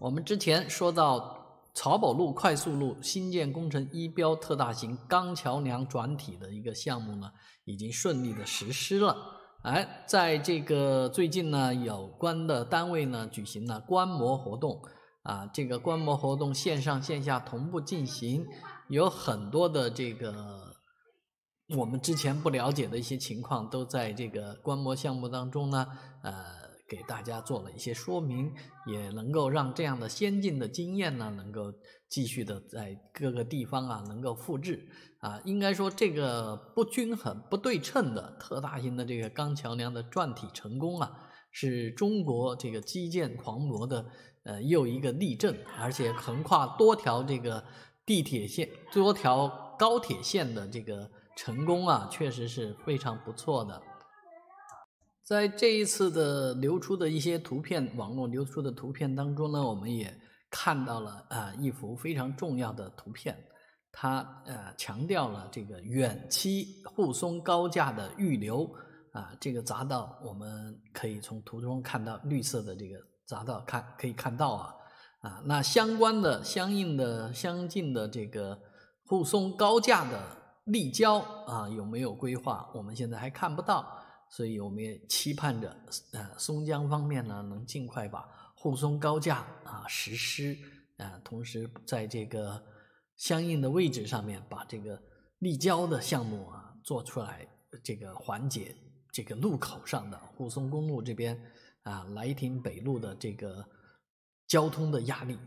我们之前说到漕宝路快速路新建工程一标特大型钢桥梁转体的一个项目呢，已经顺利的实施了。哎，在这个最近呢，有关的单位呢举行了观摩活动，啊，这个观摩活动线上线下同步进行，有很多的这个我们之前不了解的一些情况都在这个观摩项目当中呢，呃。给大家做了一些说明，也能够让这样的先进的经验呢，能够继续的在各个地方啊，能够复制啊。应该说，这个不均衡、不对称的特大型的这个钢桥梁的转体成功啊，是中国这个基建狂魔的呃又一个例证，而且横跨多条这个地铁线、多条高铁线的这个成功啊，确实是非常不错的。在这一次的流出的一些图片，网络流出的图片当中呢，我们也看到了啊一幅非常重要的图片，它呃强调了这个远期沪松高架的预留啊，这个匝道我们可以从图中看到绿色的这个匝道，看可以看到啊啊那相关的、相应的、相近的这个沪松高架的立交啊有没有规划，我们现在还看不到。所以我们也期盼着，呃，松江方面呢，能尽快把沪松高架啊实施，啊，同时在这个相应的位置上面把这个立交的项目啊做出来，这个缓解这个路口上的沪松公路这边啊来亭北路的这个交通的压力。